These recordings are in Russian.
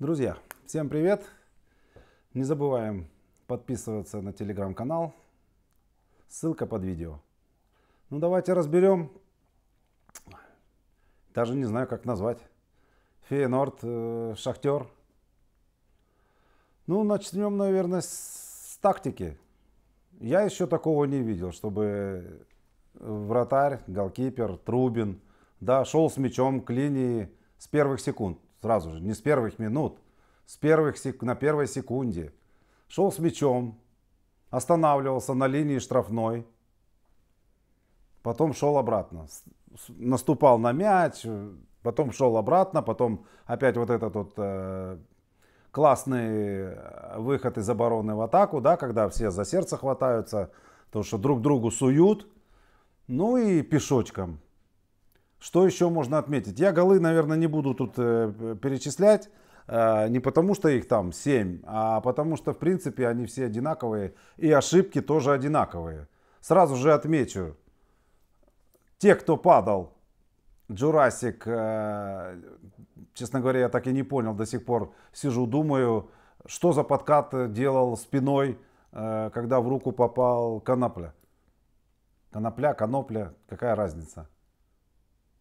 Друзья, всем привет! Не забываем подписываться на телеграм-канал. Ссылка под видео. Ну давайте разберем, даже не знаю как назвать, Фейнорд, э, Шахтер. Ну начнем, наверное, с тактики. Я еще такого не видел, чтобы вратарь, голкипер, Трубин, да, шел с мячом к линии с первых секунд сразу же, не с первых минут, с первых сек... на первой секунде. Шел с мячом, останавливался на линии штрафной, потом шел обратно, наступал на мяч, потом шел обратно, потом опять вот этот вот э, классный э, выход из обороны в атаку, да, когда все за сердце хватаются, то что друг другу суют, ну и пешочком. Что еще можно отметить? Я голы, наверное, не буду тут э, перечислять. Э, не потому, что их там 7, а потому что, в принципе, они все одинаковые. И ошибки тоже одинаковые. Сразу же отмечу. Те, кто падал, Джурасик, э, честно говоря, я так и не понял до сих пор. Сижу, думаю, что за подкат делал спиной, когда в руку попал Конопля. Конопля, Конопля, какая разница?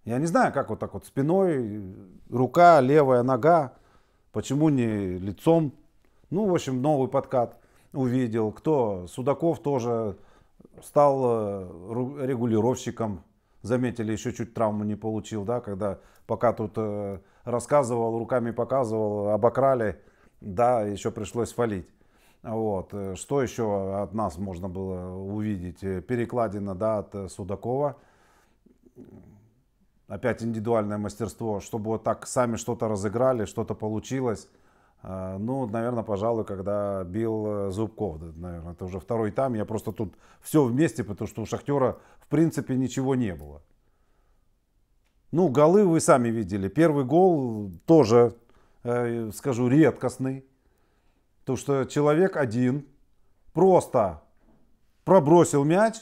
Я не знаю, как вот так вот спиной, рука, левая нога, почему не лицом. Ну, в общем, новый подкат увидел. Кто? Судаков тоже стал э, регулировщиком. Заметили, еще чуть травму не получил, да, когда пока тут э, рассказывал, руками показывал, обокрали, да, еще пришлось валить. Вот. Что еще от нас можно было увидеть? Перекладина да, от э, Судакова опять индивидуальное мастерство, чтобы вот так сами что-то разыграли, что-то получилось. А, ну, наверное, пожалуй, когда бил э, Зубков, наверное, это уже второй там. Я просто тут все вместе, потому что у Шахтера в принципе ничего не было. Ну, голы вы сами видели. Первый гол тоже, э, скажу, редкостный. То, что человек один просто пробросил мяч,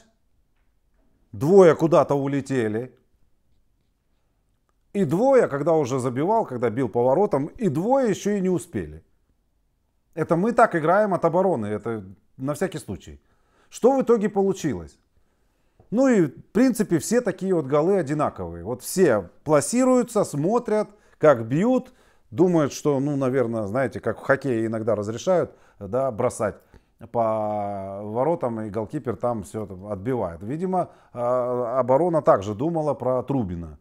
двое куда-то улетели – и двое, когда уже забивал, когда бил поворотом, и двое еще и не успели. Это мы так играем от обороны, это на всякий случай. Что в итоге получилось? Ну и, в принципе, все такие вот голы одинаковые. Вот все пласируются, смотрят, как бьют, думают, что, ну, наверное, знаете, как в хоккее иногда разрешают, да, бросать по воротам, и голкипер там все отбивает. Видимо, а, оборона также думала про Трубина.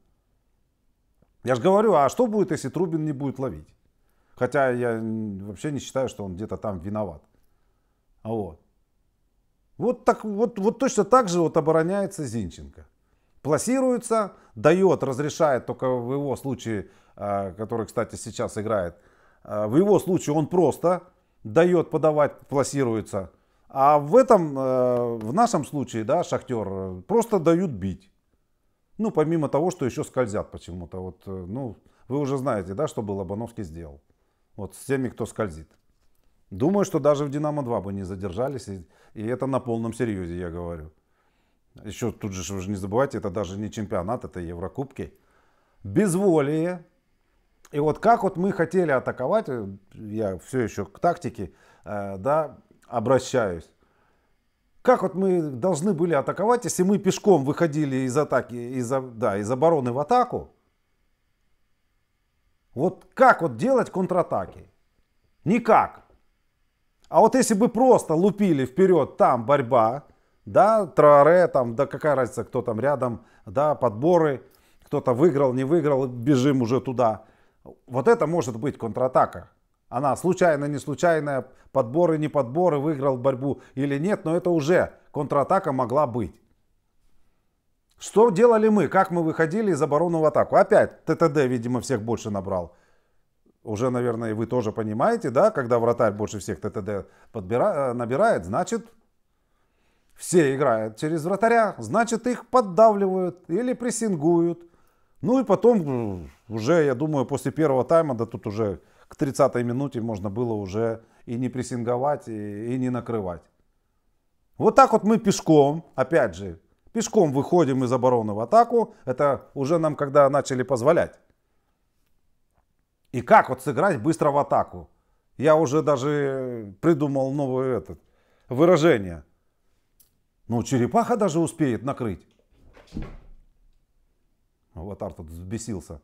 Я же говорю, а что будет, если Трубин не будет ловить? Хотя я вообще не считаю, что он где-то там виноват. А вот. Вот, так, вот, вот точно так же вот обороняется Зинченко. Пласируется, дает, разрешает, только в его случае, а, который, кстати, сейчас играет, а, в его случае он просто дает подавать, пласируется. А в этом, а, в нашем случае, да, шахтер, э, просто дают бить. Ну, помимо того, что еще скользят почему-то. Вот, э, ну, вы уже знаете, да, что был Лобановский сделал. Вот с теми, кто скользит. Думаю, что даже в «Динамо-2» бы не задержались. И, и это на полном серьезе, я говорю. Еще тут же вы же не забывайте, это даже не чемпионат, это Еврокубки. Безволие. И вот как вот мы хотели атаковать, э, я все еще к тактике, э, да, обращаюсь. Как вот мы должны были атаковать, если мы пешком выходили из атаки, из, да, из обороны в атаку? Вот как вот делать контратаки? Никак. А вот если бы просто лупили вперед, там борьба, да, траре, там, да какая разница, кто там рядом, да, подборы, кто-то выиграл, не выиграл, бежим уже туда. Вот это может быть контратака. Она случайно, не случайная подборы, не подборы, выиграл борьбу или нет, но это уже контратака могла быть. Что делали мы? Как мы выходили из обороны в атаку? Опять ТТД, видимо, всех больше набрал. Уже, наверное, вы тоже понимаете, да, когда вратарь больше всех ТТД подбира... Э, набирает, значит, все играют через вратаря, значит, их поддавливают или прессингуют. Ну и потом э, уже, я думаю, после первого тайма, да тут уже к 30-й минуте можно было уже и не прессинговать, и, и не накрывать. Вот так вот мы пешком, опять же, пешком выходим из обороны в атаку. Это уже нам когда начали позволять. И как вот сыграть быстро в атаку? Я уже даже придумал новое это выражение. Ну, черепаха даже успеет накрыть. Вот Артур взбесился.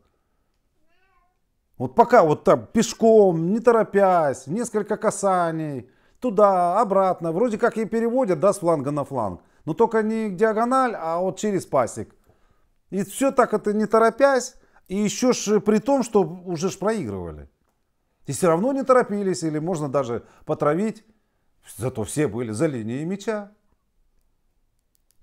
Вот пока вот там пешком, не торопясь, несколько касаний, туда, обратно. Вроде как и переводят, да, с фланга на фланг. Но только не диагональ, а вот через пасек. И все так это не торопясь. И еще ж при том, что уже ж проигрывали. И все равно не торопились, или можно даже потравить. Зато все были за линией мяча.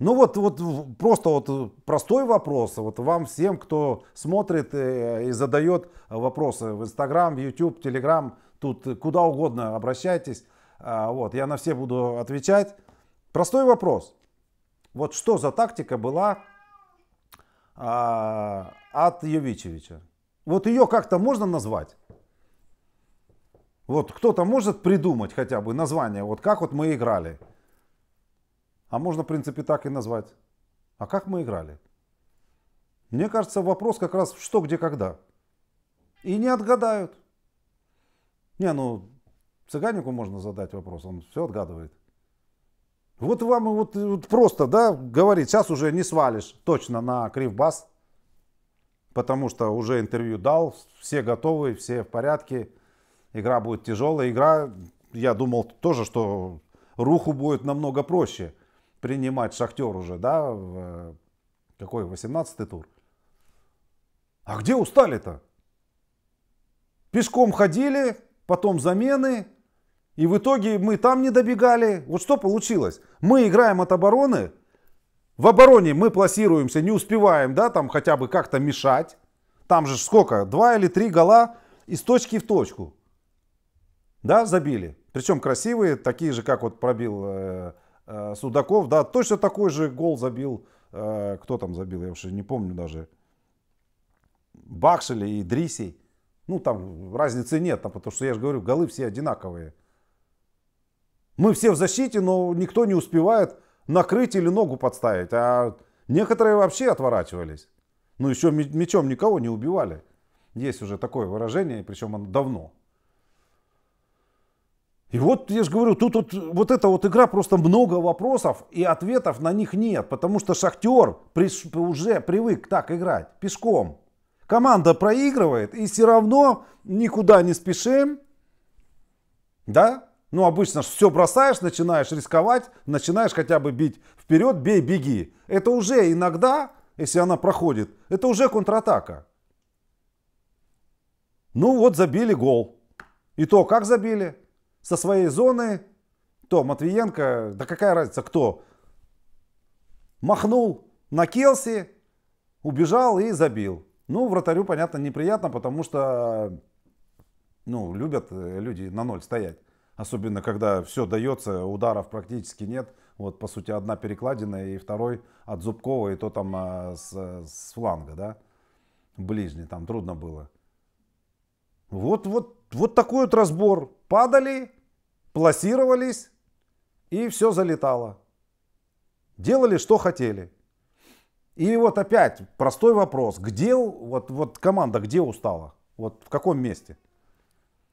Ну вот, вот просто вот простой вопрос. Вот вам всем, кто смотрит э, и задает вопросы в Инстаграм, YouTube, Телеграм, тут куда угодно обращайтесь. А, вот, я на все буду отвечать. Простой вопрос. Вот что за тактика была а, от Йовичевича? Вот ее как-то можно назвать? Вот кто-то может придумать хотя бы название, вот как вот мы играли? А можно, в принципе, так и назвать. А как мы играли? Мне кажется, вопрос как раз что, где, когда. И не отгадают. Не, ну, цыганику можно задать вопрос, он все отгадывает. Вот вам вот, вот просто, да, говорит, сейчас уже не свалишь точно на кривбас, потому что уже интервью дал, все готовы, все в порядке, игра будет тяжелая. Игра, я думал тоже, что руху будет намного проще – принимать Шахтер уже, да, в э, какой, 18-й тур. А где устали-то? Пешком ходили, потом замены, и в итоге мы там не добегали. Вот что получилось? Мы играем от обороны, в обороне мы пласируемся, не успеваем, да, там хотя бы как-то мешать. Там же сколько? Два или три гола из точки в точку. Да, забили. Причем красивые, такие же, как вот пробил э, Э, Судаков, да, точно такой же гол забил, э, кто там забил, я уже не помню даже, Бакшель и Дрисей. Ну, там разницы нет, потому что я же говорю, голы все одинаковые. Мы все в защите, но никто не успевает накрыть или ногу подставить. А некоторые вообще отворачивались. Ну, еще мечом никого не убивали. Есть уже такое выражение, причем оно давно. И вот, я же говорю, тут вот, вот эта вот игра просто много вопросов, и ответов на них нет, потому что Шахтер при, уже привык так играть, пешком. Команда проигрывает, и все равно никуда не спешим, да? Ну, обычно все бросаешь, начинаешь рисковать, начинаешь хотя бы бить вперед, бей, беги. Это уже иногда, если она проходит, это уже контратака. Ну вот забили гол. И то, как забили, со своей зоны, то Матвиенко, да какая разница, кто, махнул на Келси, убежал и забил. Ну, вратарю, понятно, неприятно, потому что ну, любят э, люди на ноль стоять. Особенно, когда все дается, ударов практически нет. Вот, по сути, одна перекладина и второй от Зубкова, и то там а, с, с фланга, да, ближний, там трудно было. Вот, вот вот такой вот разбор. Падали, пласировались и все залетало. Делали, что хотели. И вот опять простой вопрос. Где, вот, вот команда где устала? Вот в каком месте?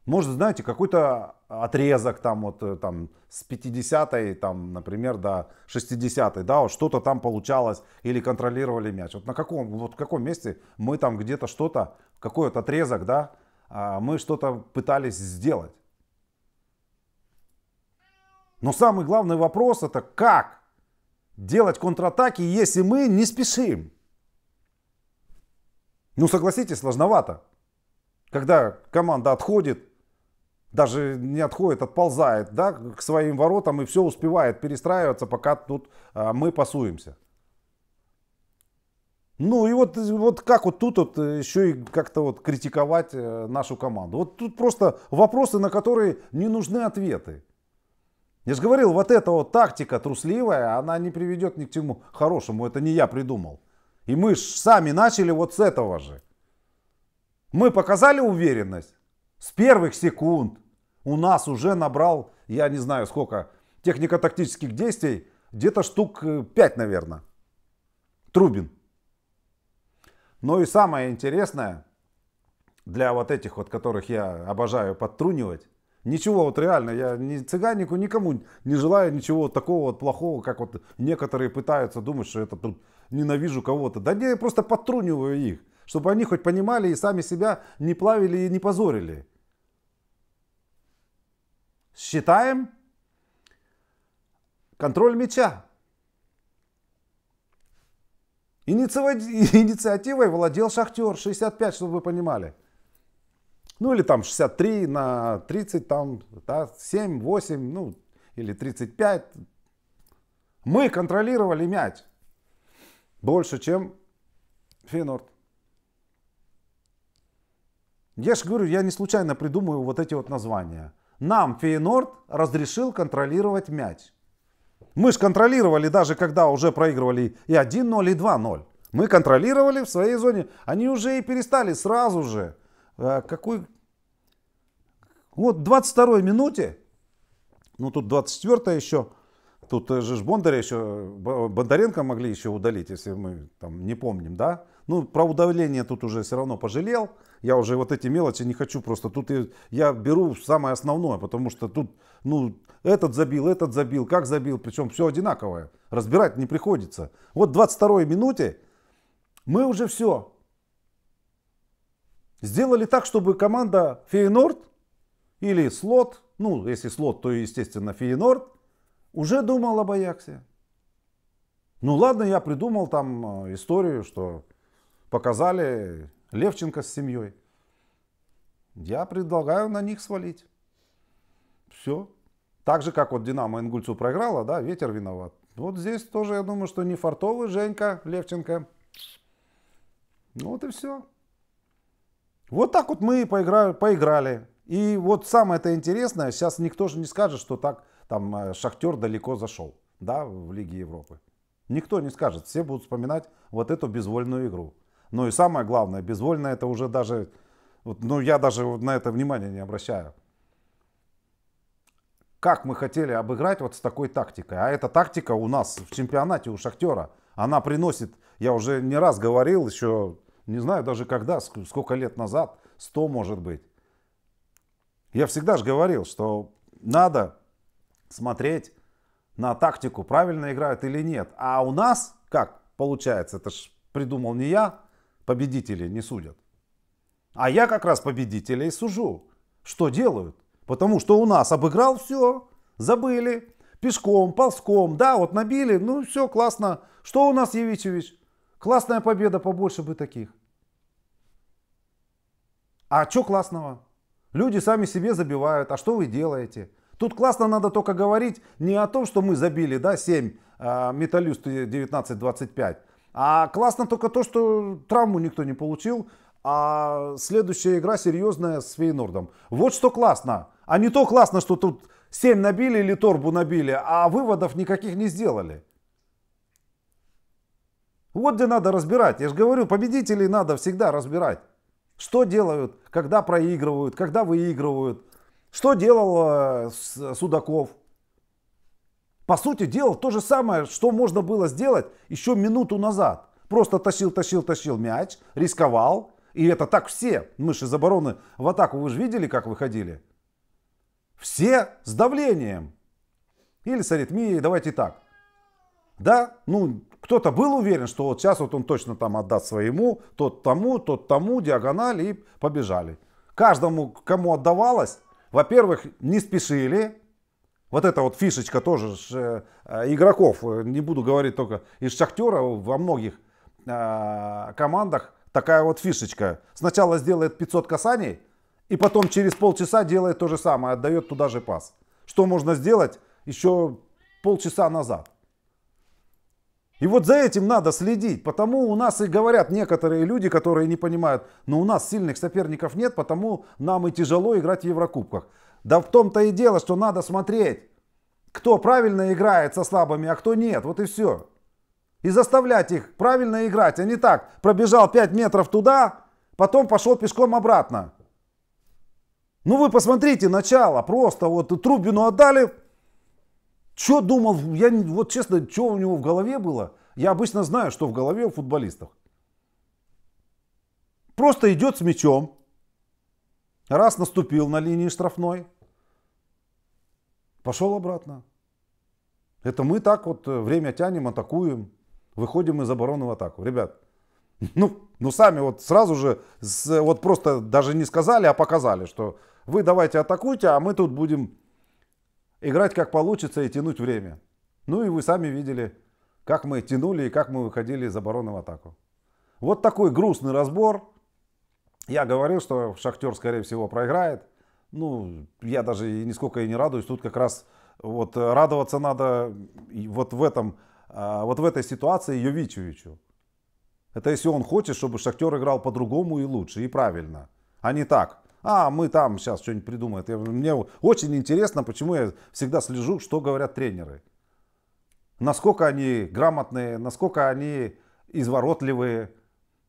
Может, знаете, какой-то отрезок там вот э, там с 50-й, там, например, до 60-й, да, вот что-то там получалось или контролировали мяч. Вот на каком, вот в каком месте мы там где-то что-то, какой-то отрезок, да, а, мы что-то пытались сделать. Но самый главный вопрос это как делать контратаки, если мы не спешим? Ну согласитесь, сложновато. Когда команда отходит, даже не отходит, отползает да, к своим воротам и все успевает перестраиваться, пока тут а, мы пасуемся. Ну и вот, вот как вот тут вот э, еще и как-то вот критиковать э, нашу команду. Вот тут просто вопросы, на которые не нужны ответы. Я же говорил, вот эта вот тактика трусливая, она не приведет ни к чему хорошему. Это не я придумал. И мы ж сами начали вот с этого же. Мы показали уверенность. С первых секунд у нас уже набрал, я не знаю сколько, технико-тактических действий, где-то штук 5, э, наверное. Трубин. Ну и самое интересное, для вот этих вот, которых я обожаю подтрунивать, Ничего, вот реально, я ни цыганнику, никому не желаю ничего вот такого вот плохого, как вот некоторые пытаются думать, что это тут ненавижу кого-то. Да не, я просто подтруниваю их, чтобы они хоть понимали и сами себя не плавили и не позорили. Считаем контроль мяча. Инициативой владел Шахтер 65, чтобы вы понимали. Ну или там 63 на 30, там да, 7, 8, ну или 35. Мы контролировали мяч больше, чем Фейнорд. Я же говорю, я не случайно придумываю вот эти вот названия. Нам Фейнорд разрешил контролировать мяч. Мы же контролировали даже когда уже проигрывали и 1-0, и 2-0. Мы контролировали в своей зоне. Они уже и перестали сразу же. А какой... Вот 22-й минуте, ну тут 24-я еще, тут э, же Бондаря еще, Бондаренко могли еще удалить, если мы там не помним, да? Ну, про удавление тут уже все равно пожалел. Я уже вот эти мелочи не хочу просто. Тут я, я беру самое основное, потому что тут, ну, этот забил, этот забил, как забил. Причем все одинаковое. Разбирать не приходится. Вот 22-й минуте мы уже все. Сделали так, чтобы команда Фейнорд или Слот, ну, если Слот, то, естественно, Фейнорд, уже думал об Аяксе. Ну ладно, я придумал там э, историю, что Показали Левченко с семьей. Я предлагаю на них свалить. Все. Так же, как вот Динамо Ингульцу проиграла, да, ветер виноват. Вот здесь тоже, я думаю, что не фартовый Женька Левченко. Ну вот и все. Вот так вот мы поиграли. поиграли. И вот самое-то интересное, сейчас никто же не скажет, что так там э, Шахтер далеко зашел, да, в Лиге Европы. Никто не скажет, все будут вспоминать вот эту безвольную игру. Ну и самое главное, безвольно это уже даже, вот, ну я даже на это внимание не обращаю. Как мы хотели обыграть вот с такой тактикой? А эта тактика у нас в чемпионате у Шахтера, она приносит, я уже не раз говорил, еще не знаю даже когда, сколько лет назад, 100 может быть. Я всегда же говорил, что надо смотреть на тактику, правильно играют или нет. А у нас, как получается, это же придумал не я, победителей не судят. А я как раз победителей сужу. Что делают? Потому что у нас обыграл все, забыли, пешком, ползком, да, вот набили, ну все, классно. Что у нас, Евичевич? Классная победа, побольше бы таких. А что классного? Люди сами себе забивают, а что вы делаете? Тут классно надо только говорить не о том, что мы забили, да, 7 э, металлюст 19-25, а классно только то, что травму никто не получил, а следующая игра серьезная с Фейнордом. Вот что классно. А не то классно, что тут 7 набили или торбу набили, а выводов никаких не сделали. Вот где надо разбирать. Я же говорю, победителей надо всегда разбирать. Что делают, когда проигрывают, когда выигрывают. Что делал э, Судаков, по сути, дела то же самое, что можно было сделать еще минуту назад. Просто тащил, тащил, тащил мяч, рисковал. И это так все. мыши же из обороны в атаку, вы же видели, как выходили? Все с давлением. Или с аритмией, давайте так. Да, ну, кто-то был уверен, что вот сейчас вот он точно там отдаст своему, тот тому, тот тому, диагонали и побежали. Каждому, кому отдавалось, во-первых, не спешили, вот эта вот фишечка тоже ж, э, э, игроков, не буду говорить только из Шахтера, во многих э, командах такая вот фишечка. Сначала сделает 500 касаний, и потом через полчаса делает то же самое, отдает туда же пас. Что можно сделать еще полчаса назад? И вот за этим надо следить. Потому у нас и говорят некоторые люди, которые не понимают, но у нас сильных соперников нет, потому нам и тяжело играть в Еврокубках. Да в том-то и дело, что надо смотреть, кто правильно играет со слабыми, а кто нет. Вот и все. И заставлять их правильно играть, а не так. Пробежал 5 метров туда, потом пошел пешком обратно. Ну вы посмотрите начало, просто вот Трубину отдали. Что думал, я вот честно, что у него в голове было? Я обычно знаю, что в голове у футболистов. Просто идет с мячом, Раз наступил на линии штрафной, пошел обратно. Это мы так вот э, время тянем, атакуем, выходим из обороны в атаку. Ребят, ну, ну сами вот сразу же, с, вот просто даже не сказали, а показали, что вы давайте атакуйте, а мы тут будем играть как получится и тянуть время. Ну и вы сами видели, как мы тянули и как мы выходили из обороны в атаку. Вот такой грустный разбор. Я говорил, что Шахтер, скорее всего, проиграет. Ну, я даже нисколько и не радуюсь. Тут как раз вот радоваться надо вот в этом, а, вот в этой ситуации Йовичевичу. Это если он хочет, чтобы Шахтер играл по-другому и лучше, и правильно. А не так. А, мы там сейчас что-нибудь придумают. мне очень интересно, почему я всегда слежу, что говорят тренеры. Насколько они грамотные, насколько они изворотливые,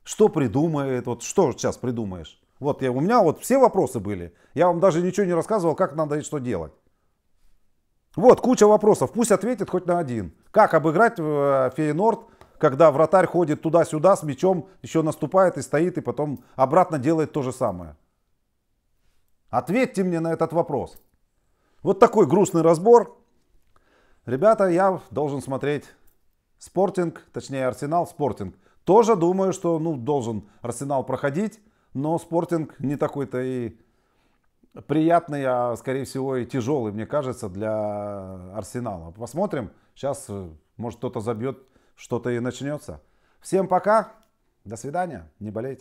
что придумает? Вот что сейчас придумаешь? Вот я, у меня вот все вопросы были. Я вам даже ничего не рассказывал, как надо и что делать. Вот, куча вопросов. Пусть ответит хоть на один. Как обыграть э, Фейнорд, когда вратарь ходит туда-сюда с мячом, еще наступает и стоит, и потом обратно делает то же самое? Ответьте мне на этот вопрос. Вот такой грустный разбор. Ребята, я должен смотреть Спортинг, точнее Арсенал Спортинг. Тоже думаю, что ну, должен Арсенал проходить, но Спортинг не такой-то и приятный, а скорее всего и тяжелый, мне кажется, для Арсенала. Посмотрим. Сейчас, э, может, кто-то забьет, что-то и начнется. Всем пока. До свидания. Не болейте.